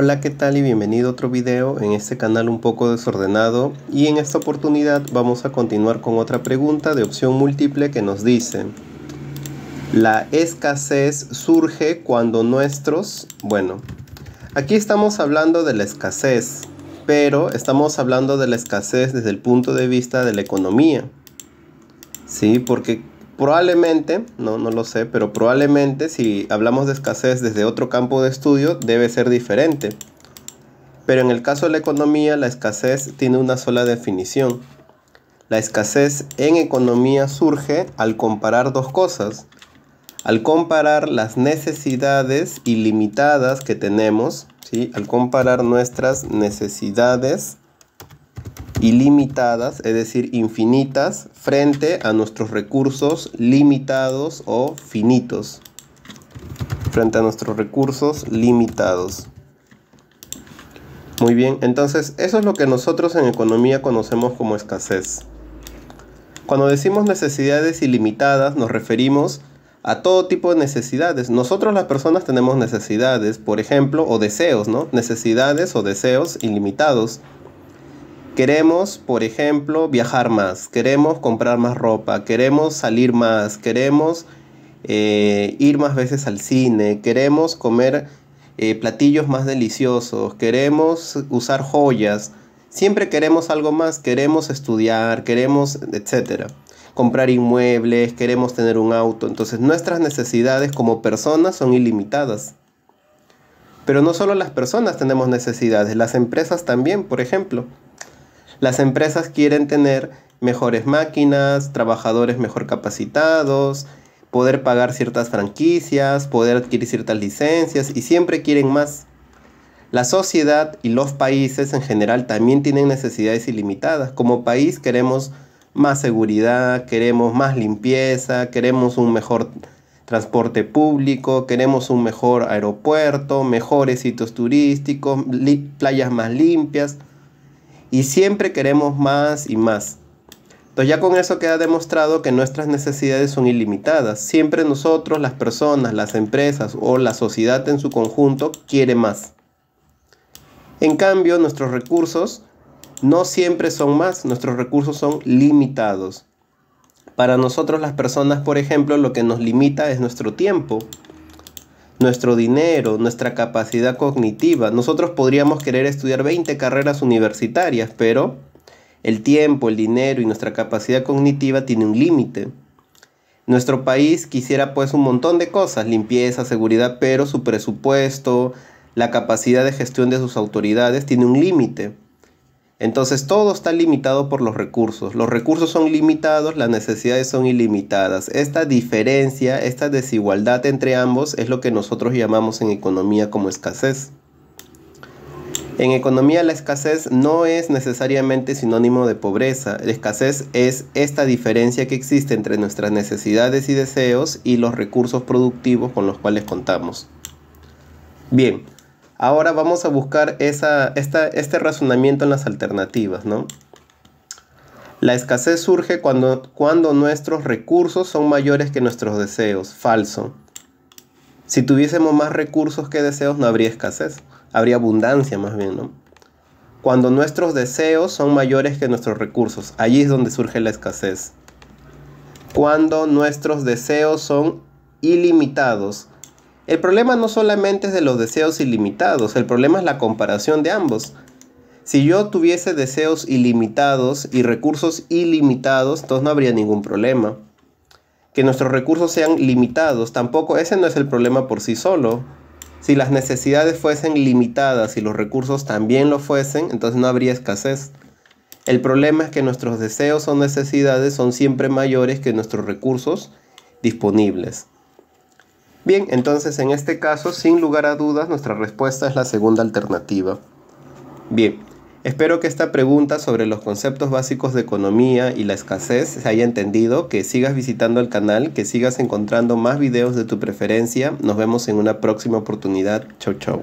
Hola qué tal y bienvenido a otro video en este canal un poco desordenado y en esta oportunidad vamos a continuar con otra pregunta de opción múltiple que nos dice La escasez surge cuando nuestros... bueno, aquí estamos hablando de la escasez pero estamos hablando de la escasez desde el punto de vista de la economía ¿sí? porque Probablemente, no, no lo sé, pero probablemente si hablamos de escasez desde otro campo de estudio debe ser diferente. Pero en el caso de la economía, la escasez tiene una sola definición. La escasez en economía surge al comparar dos cosas. Al comparar las necesidades ilimitadas que tenemos, ¿sí? al comparar nuestras necesidades ilimitadas, es decir, infinitas, frente a nuestros recursos limitados o finitos. Frente a nuestros recursos limitados. Muy bien, entonces eso es lo que nosotros en economía conocemos como escasez. Cuando decimos necesidades ilimitadas nos referimos a todo tipo de necesidades. Nosotros las personas tenemos necesidades, por ejemplo, o deseos, ¿no? Necesidades o deseos ilimitados. Queremos, por ejemplo, viajar más, queremos comprar más ropa, queremos salir más, queremos eh, ir más veces al cine, queremos comer eh, platillos más deliciosos, queremos usar joyas, siempre queremos algo más, queremos estudiar, queremos, etc. comprar inmuebles, queremos tener un auto. Entonces nuestras necesidades como personas son ilimitadas. Pero no solo las personas tenemos necesidades, las empresas también, por ejemplo. Las empresas quieren tener mejores máquinas, trabajadores mejor capacitados, poder pagar ciertas franquicias, poder adquirir ciertas licencias y siempre quieren más. La sociedad y los países en general también tienen necesidades ilimitadas. Como país queremos más seguridad, queremos más limpieza, queremos un mejor transporte público, queremos un mejor aeropuerto, mejores sitios turísticos, playas más limpias y siempre queremos más y más. Entonces ya con eso queda demostrado que nuestras necesidades son ilimitadas. Siempre nosotros, las personas, las empresas o la sociedad en su conjunto quiere más. En cambio, nuestros recursos no siempre son más, nuestros recursos son limitados. Para nosotros las personas, por ejemplo, lo que nos limita es nuestro tiempo nuestro dinero, nuestra capacidad cognitiva. Nosotros podríamos querer estudiar 20 carreras universitarias, pero el tiempo, el dinero y nuestra capacidad cognitiva tiene un límite. Nuestro país quisiera pues un montón de cosas, limpieza, seguridad, pero su presupuesto, la capacidad de gestión de sus autoridades tiene un límite. Entonces todo está limitado por los recursos. Los recursos son limitados, las necesidades son ilimitadas. Esta diferencia, esta desigualdad entre ambos es lo que nosotros llamamos en economía como escasez. En economía la escasez no es necesariamente sinónimo de pobreza. La escasez es esta diferencia que existe entre nuestras necesidades y deseos y los recursos productivos con los cuales contamos. Bien, Ahora vamos a buscar esa, este razonamiento en las alternativas, ¿no? La escasez surge cuando, cuando nuestros recursos son mayores que nuestros deseos. Falso. Si tuviésemos más recursos que deseos no habría escasez, habría abundancia más bien, Cuando nuestros deseos son mayores que nuestros recursos, allí es donde surge la escasez. Cuando nuestros deseos son ilimitados, el problema no solamente es de los deseos ilimitados, el problema es la comparación de ambos. Si yo tuviese deseos ilimitados y recursos ilimitados, entonces no habría ningún problema. Que nuestros recursos sean limitados, tampoco ese no es el problema por sí solo. Si las necesidades fuesen limitadas y los recursos también lo fuesen, entonces no habría escasez. El problema es que nuestros deseos o necesidades son siempre mayores que nuestros recursos disponibles. Bien, entonces en este caso, sin lugar a dudas, nuestra respuesta es la segunda alternativa. Bien, espero que esta pregunta sobre los conceptos básicos de economía y la escasez se haya entendido, que sigas visitando el canal, que sigas encontrando más videos de tu preferencia. Nos vemos en una próxima oportunidad. Chau, chau.